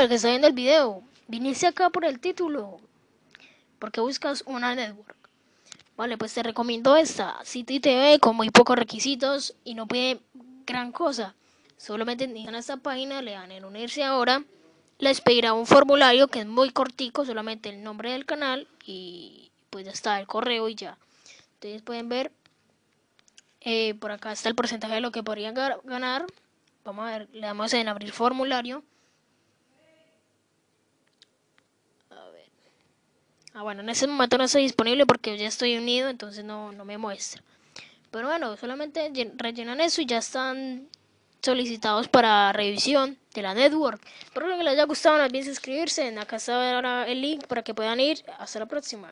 el que está viendo el video, viniste acá por el título, porque buscas una network. Vale, pues te recomiendo esta, City TV con muy pocos requisitos y no pide gran cosa. Solamente en esta página, le dan en unirse ahora, les pedirá un formulario que es muy cortico, solamente el nombre del canal y pues ya está el correo y ya. Entonces pueden ver, eh, por acá está el porcentaje de lo que podrían ganar. Vamos a ver, le damos en abrir formulario. Ah, bueno, en ese momento no estoy disponible porque ya estoy unido, entonces no, me muestra. Pero bueno, solamente rellenan eso y ya están solicitados para revisión de la network. lo que les haya gustado, no olviden suscribirse. Acá está ahora el link para que puedan ir. Hasta la próxima.